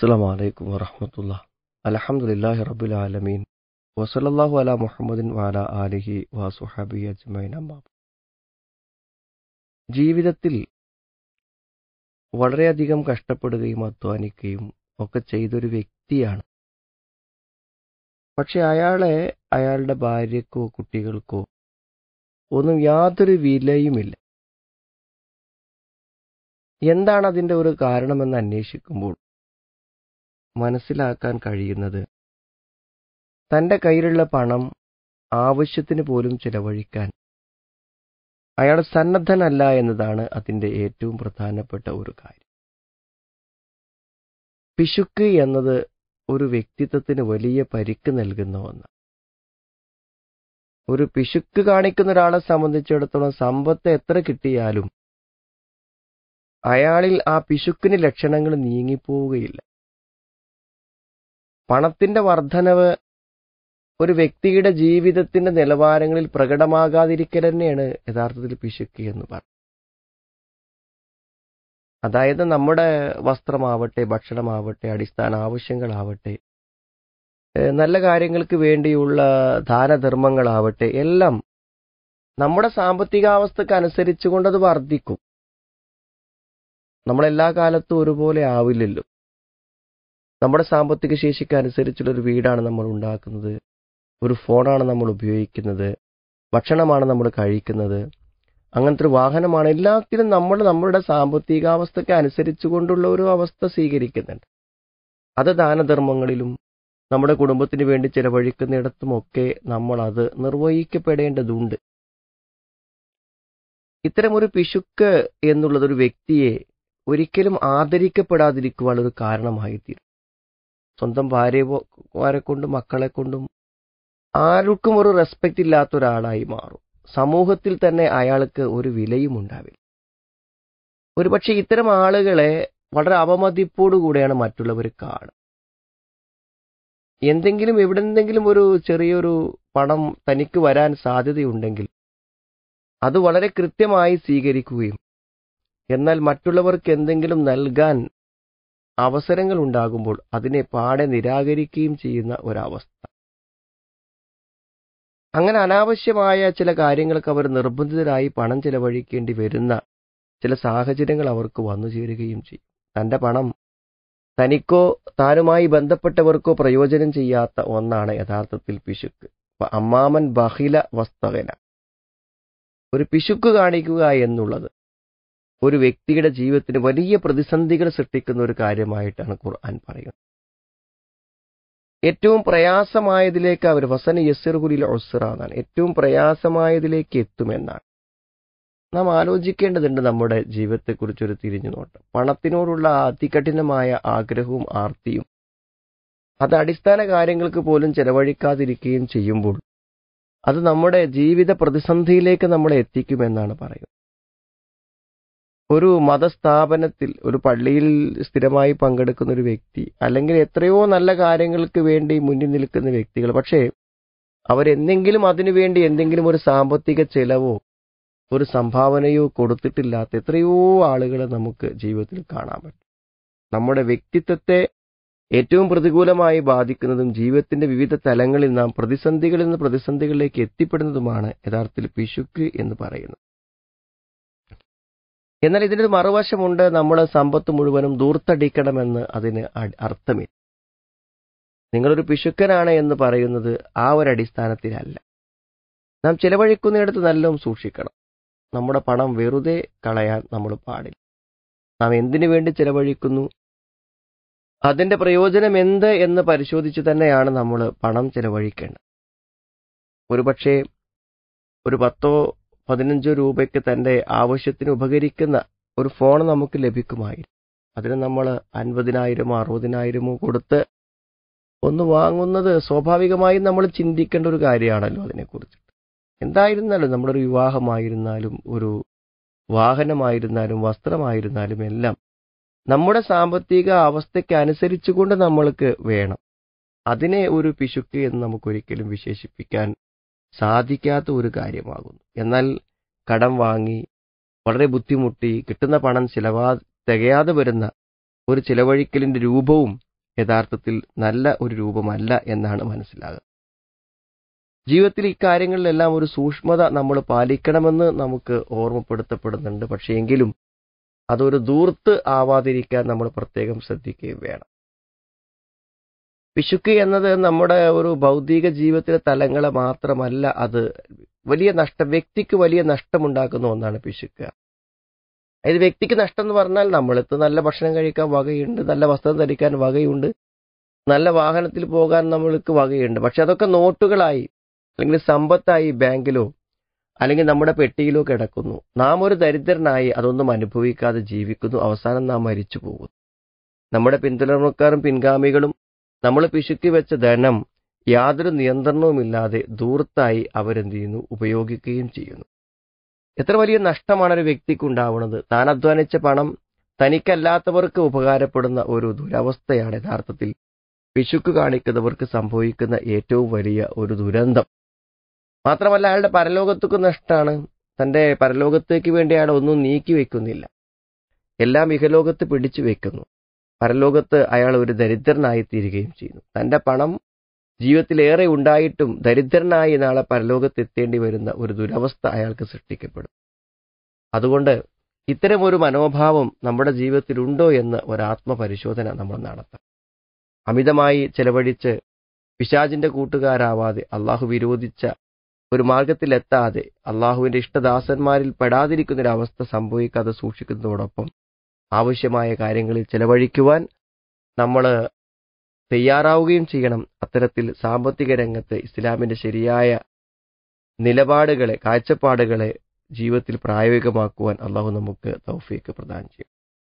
അസ്സാം വലൈക്കും വറഹമത്തുള്ള അലഹമുല്ലാഹി റബുൽ ആലമീൻ വസലല്ലാഹു അല മുഹമ്മദിൻ വാല ആലിഹി വാസുഹാബി അജ്മൈൻ അമ്മാബ് ജീവിതത്തിൽ വളരെയധികം കഷ്ടപ്പെടുകയും അധ്വാനിക്കുകയും ഒക്കെ ചെയ്തൊരു വ്യക്തിയാണ് പക്ഷെ അയാളെ അയാളുടെ ഭാര്യക്കോ കുട്ടികൾക്കോ ഒന്നും യാതൊരു വിലയുമില്ല എന്താണ് അതിൻ്റെ ഒരു കാരണമെന്ന് അന്വേഷിക്കുമ്പോൾ മനസ്സിലാക്കാൻ കഴിയുന്നത് തന്റെ കയ്യിലുള്ള പണം ആവശ്യത്തിന് പോലും ചിലവഴിക്കാൻ അയാൾ സന്നദ്ധനല്ല എന്നതാണ് അതിൻ്റെ ഏറ്റവും പ്രധാനപ്പെട്ട ഒരു കാര്യം പിശുക്ക് എന്നത് ഒരു വ്യക്തിത്വത്തിന് വലിയ പരിക്ക് നൽകുന്ന ഒന്ന് ഒരു പിശുക്ക് കാണിക്കുന്ന ഒരാളെ സംബന്ധിച്ചിടത്തോളം സമ്പത്ത് എത്ര കിട്ടിയാലും അയാളിൽ ആ പിശുക്കിന് ലക്ഷണങ്ങൾ നീങ്ങിപ്പോവുകയില്ല പണത്തിന്റെ വർധനവ് ഒരു വ്യക്തിയുടെ ജീവിതത്തിന്റെ നിലവാരങ്ങളിൽ പ്രകടമാകാതിരിക്കൽ തന്നെയാണ് യഥാർത്ഥത്തിൽ പിശുക്ക് എന്ന് പറഞ്ഞു അതായത് നമ്മുടെ വസ്ത്രമാവട്ടെ ഭക്ഷണമാവട്ടെ അടിസ്ഥാന ആവശ്യങ്ങളാവട്ടെ നല്ല കാര്യങ്ങൾക്ക് വേണ്ടിയുള്ള ദാനധർമ്മങ്ങളാവട്ടെ എല്ലാം നമ്മുടെ സാമ്പത്തികാവസ്ഥക്ക് അനുസരിച്ചുകൊണ്ടത് അത് വർദ്ധിക്കും നമ്മളെല്ലാ കാലത്തും ഒരുപോലെ ആവില്ലല്ലോ നമ്മുടെ സാമ്പത്തിക ശേഷിക്ക് അനുസരിച്ചുള്ള ഒരു വീടാണ് നമ്മൾ ഉണ്ടാക്കുന്നത് ഒരു ഫോണാണ് നമ്മൾ ഉപയോഗിക്കുന്നത് ഭക്ഷണമാണ് നമ്മൾ കഴിക്കുന്നത് അങ്ങനത്തെ ഒരു വാഹനമാണ് എല്ലാത്തിനും നമ്മൾ നമ്മളുടെ സാമ്പത്തികാവസ്ഥയ്ക്ക് അനുസരിച്ചു കൊണ്ടുള്ള ഒരു അവസ്ഥ സ്വീകരിക്കുന്നുണ്ട് അത് ദാനധർമ്മങ്ങളിലും നമ്മുടെ കുടുംബത്തിന് വേണ്ടി ചിലവഴിക്കുന്നിടത്തുമൊക്കെ നമ്മൾ അത് നിർവഹിക്കപ്പെടേണ്ടതുണ്ട് ഇത്തരമൊരു പിശുക്ക് എന്നുള്ളതൊരു വ്യക്തിയെ ഒരിക്കലും ആദരിക്കപ്പെടാതിരിക്കുവാനുള്ളൊരു ഒരു കാരണമായി തീരും സ്വന്തം ഭാര്യമാരെ കൊണ്ടും മക്കളെ കൊണ്ടും ആർക്കും ഒരു റെസ്പെക്റ്റ് ഇല്ലാത്ത ഒരാളായി മാറും സമൂഹത്തിൽ തന്നെ അയാൾക്ക് ഒരു വിലയും ഉണ്ടാവില്ല ഒരുപക്ഷെ ഇത്തരം ആളുകളെ വളരെ അവമതിപ്പോടുകൂടെയാണ് മറ്റുള്ളവർ കാണുക എന്തെങ്കിലും എവിടെന്തെങ്കിലും ഒരു ചെറിയൊരു പണം തനിക്ക് വരാൻ സാധ്യതയുണ്ടെങ്കിൽ അത് വളരെ കൃത്യമായി സ്വീകരിക്കുകയും എന്നാൽ മറ്റുള്ളവർക്ക് എന്തെങ്കിലും നൽകാൻ അവസരങ്ങൾ ഉണ്ടാകുമ്പോൾ അതിനെ പാടെ നിരാകരിക്കുകയും ചെയ്യുന്ന ഒരവസ്ഥ അങ്ങനെ അനാവശ്യമായ ചില കാര്യങ്ങൾക്ക് അവർ നിർബന്ധിതരായി പണം ചിലവഴിക്കേണ്ടി വരുന്ന ചില സാഹചര്യങ്ങൾ അവർക്ക് വന്നു ചേരുകയും ചെയ്യും തന്റെ പണം തനിക്കോ താനുമായി ബന്ധപ്പെട്ടവർക്കോ പ്രയോജനം ചെയ്യാത്ത ഒന്നാണ് യഥാർത്ഥത്തിൽ പിശുക്ക് അമ്മാമൻ ബഹില വസ്തകന ഒരു പിശുക്ക് കാണിക്കുക എന്നുള്ളത് ഒരു വ്യക്തിയുടെ ജീവിതത്തിന് വലിയ പ്രതിസന്ധികൾ സൃഷ്ടിക്കുന്ന ഒരു കാര്യമായിട്ടാണ് ഖുർആൻ പറയുന്നത് ഏറ്റവും പ്രയാസമായതിലേക്ക് അവർ വസന യസിർഹുലിൽ ഒസ്റ എന്നാണ് ഏറ്റവും പ്രയാസമായതിലേക്ക് എത്തുമെന്നാണ് നാം ആലോചിക്കേണ്ടതുണ്ട് നമ്മുടെ ജീവിതത്തെക്കുറിച്ചൊരു തിരിഞ്ഞു നോട്ടം പണത്തിനോടുള്ള അതികഠിനമായ ആഗ്രഹവും ആർത്തിയും അത് അടിസ്ഥാന കാര്യങ്ങൾക്ക് പോലും ചെലവഴിക്കാതിരിക്കുകയും ചെയ്യുമ്പോൾ അത് നമ്മുടെ ജീവിത പ്രതിസന്ധിയിലേക്ക് നമ്മളെ എത്തിക്കുമെന്നാണ് പറയുന്നത് ഒരു മതസ്ഥാപനത്തിൽ ഒരു പള്ളിയിൽ സ്ഥിരമായി പങ്കെടുക്കുന്ന ഒരു വ്യക്തി അല്ലെങ്കിൽ എത്രയോ നല്ല കാര്യങ്ങൾക്ക് വേണ്ടി മുന്നിൽ നിൽക്കുന്ന വ്യക്തികൾ പക്ഷേ അവരെന്തെങ്കിലും അതിനുവേണ്ടി എന്തെങ്കിലും ഒരു സാമ്പത്തിക ചെലവോ ഒരു സംഭാവനയോ കൊടുത്തിട്ടില്ലാത്ത എത്രയോ ആളുകളെ നമുക്ക് ജീവിതത്തിൽ കാണാൻ പറ്റും നമ്മുടെ വ്യക്തിത്വത്തെ ഏറ്റവും പ്രതികൂലമായി ബാധിക്കുന്നതും ജീവിതത്തിന്റെ വിവിധ തലങ്ങളിൽ നാം പ്രതിസന്ധികളിൽ നിന്ന് പ്രതിസന്ധികളിലേക്ക് എത്തിപ്പെടുന്നതുമാണ് യഥാർത്ഥത്തിൽ പിശുക്ക് എന്ന് പറയുന്നത് എന്നാൽ ഇതിനൊരു മറുവശമുണ്ട് നമ്മൾ സമ്പത്ത് മുഴുവനും ദൂർത്തടിക്കണമെന്ന് അതിന് അർത്ഥമില്ല നിങ്ങളൊരു പിശുക്കനാണ് എന്ന് പറയുന്നത് ആ ഒരു അടിസ്ഥാനത്തിലല്ല നാം ചിലവഴിക്കുന്നിടത്ത് നല്ലതും സൂക്ഷിക്കണം നമ്മുടെ പണം വെറുതെ കളയാൻ നമ്മൾ പാടില്ല നാം എന്തിനു വേണ്ടി ചിലവഴിക്കുന്നു അതിന്റെ പ്രയോജനം എന്ത് എന്ന് പരിശോധിച്ച് തന്നെയാണ് നമ്മൾ പണം ചിലവഴിക്കേണ്ടത് ഒരുപക്ഷെ ഒരു പത്തോ പതിനഞ്ചോ രൂപയ്ക്ക് തന്റെ ആവശ്യത്തിന് ഉപകരിക്കുന്ന ഒരു ഫോൺ നമുക്ക് ലഭിക്കുമായിരുന്നു അതിന് നമ്മൾ അൻപതിനായിരമോ അറുപതിനായിരമോ കൊടുത്ത് ഒന്ന് വാങ്ങുന്നത് സ്വാഭാവികമായും നമ്മൾ ചിന്തിക്കേണ്ട ഒരു കാര്യമാണല്ലോ അതിനെക്കുറിച്ച് എന്തായിരുന്നാലും നമ്മുടെ ഒരു വിവാഹമായിരുന്നാലും ഒരു വാഹനമായിരുന്നാലും വസ്ത്രമായിരുന്നാലും എല്ലാം നമ്മുടെ സാമ്പത്തിക അവസ്ഥയ്ക്ക് അനുസരിച്ചുകൊണ്ട് നമ്മൾക്ക് വേണം അതിനെ ഒരു പിശുക്ക് എന്ന് നമുക്കൊരിക്കലും വിശേഷിപ്പിക്കാൻ സാധിക്കാത്ത ഒരു കാര്യമാകുന്നു എന്നാൽ കടം വാങ്ങി വളരെ ബുദ്ധിമുട്ടി കിട്ടുന്ന പണം ചിലവാ തികയാതെ വരുന്ന ഒരു ചിലവഴിക്കലിന്റെ രൂപവും യഥാർത്ഥത്തിൽ നല്ല ഒരു രൂപമല്ല എന്നാണ് മനസ്സിലാകുന്നത് ജീവിതത്തിൽ ഇക്കാര്യങ്ങളിലെല്ലാം ഒരു സൂക്ഷ്മത നമ്മൾ പാലിക്കണമെന്ന് നമുക്ക് ഓർമ്മപ്പെടുത്തപ്പെടുന്നുണ്ട് പക്ഷേ എങ്കിലും അതൊരു ദൂർത്ത് ആവാതിരിക്കാൻ നമ്മൾ പ്രത്യേകം ശ്രദ്ധിക്കുകയും വേണം പിശുക്ക് എന്നത് നമ്മുടെ ഒരു ഭൗതിക ജീവിതത്തിലെ തലങ്ങളെ മാത്രമല്ല അത് വലിയ നഷ്ടം വ്യക്തിക്ക് വലിയ നഷ്ടമുണ്ടാക്കുന്ന ഒന്നാണ് പിശുക്ക് അതായത് വ്യക്തിക്ക് നഷ്ടം എന്ന് പറഞ്ഞാൽ നമ്മളിത് നല്ല ഭക്ഷണം കഴിക്കാൻ വകയുണ്ട് നല്ല വസ്ത്രം ധരിക്കാൻ വകയുണ്ട് നല്ല വാഹനത്തിൽ പോകാൻ നമ്മൾക്ക് വകയുണ്ട് പക്ഷെ അതൊക്കെ നോട്ടുകളായി അല്ലെങ്കിൽ സമ്പത്തായി ബാങ്കിലോ അല്ലെങ്കിൽ നമ്മുടെ പെട്ടിയിലോ കിടക്കുന്നു നാം ഒരു ദരിദ്രനായി അതൊന്നും അനുഭവിക്കാതെ ജീവിക്കുന്നു അവസാനം നാം മരിച്ചു പോകുന്നു നമ്മുടെ പിന്തുടർന്നക്കാരും പിൻഗാമികളും നമ്മൾ പിശുക്കി വെച്ച ധനം യാതൊരു നിയന്ത്രണവുമില്ലാതെ ദൂർത്തായി അവരെന്ത് ചെയ്യുന്നു ഉപയോഗിക്കുകയും ചെയ്യുന്നു എത്ര വലിയ നഷ്ടമാണ് ഒരു വ്യക്തിക്ക് ഉണ്ടാവുന്നത് താൻ അധ്വാനിച്ച പണം തനിക്കല്ലാത്തവർക്ക് ഉപകാരപ്പെടുന്ന ഒരു ദുരവസ്ഥയാണ് യഥാർത്ഥത്തിൽ പിശുക്ക് കാണിക്കുന്നവർക്ക് സംഭവിക്കുന്ന ഏറ്റവും വലിയ ഒരു ദുരന്തം മാത്രമല്ല അയാളുടെ പരലോകത്തേക്ക് നഷ്ടമാണ് തന്റെ പരലോകത്തേക്ക് വേണ്ടി അയാൾ ഒന്നും നീക്കി വെക്കുന്നില്ല എല്ലാം ഇഹലോകത്ത് പിടിച്ചു വെക്കുന്നു പരലോകത്ത് അയാൾ ഒരു ദരിദ്രനായിത്തീരുകയും ചെയ്യുന്നു തന്റെ പണം ജീവിതത്തിലേറെ ഉണ്ടായിട്ടും ദരിദ്രനായി നാളെ പരലോകത്ത് എത്തേണ്ടി വരുന്ന ഒരു ദുരവസ്ഥ അയാൾക്ക് സൃഷ്ടിക്കപ്പെടും അതുകൊണ്ട് ഇത്തരമൊരു മനോഭാവം നമ്മുടെ ജീവിതത്തിലുണ്ടോ എന്ന് ഒരാത്മപരിശോധന നമ്മൾ നടത്താം അമിതമായി ചെലവഴിച്ച് പിശാജിന്റെ കൂട്ടുകാരാവാതെ അള്ളാഹു വിരോധിച്ച ഒരു മാർഗത്തിലെത്താതെ അള്ളാഹുവിന്റെ ഇഷ്ടദാസന്മാരിൽ പെടാതിരിക്കുന്നൊരവസ്ഥ സംഭവിക്കാതെ സൂക്ഷിക്കുന്നതോടൊപ്പം ആവശ്യമായ കാര്യങ്ങളിൽ ചെലവഴിക്കുവാൻ നമ്മൾ തയ്യാറാവുകയും ചെയ്യണം അത്തരത്തിൽ സാമ്പത്തിക രംഗത്ത് ഇസ്ലാമിന്റെ ശരിയായ നിലപാടുകളെ കാഴ്ചപ്പാടുകളെ ജീവിതത്തിൽ പ്രായോഗികമാക്കുവാൻ അള്ളാഹു നമുക്ക് തൗഫീക്ക് പ്രദാനം ചെയ്യും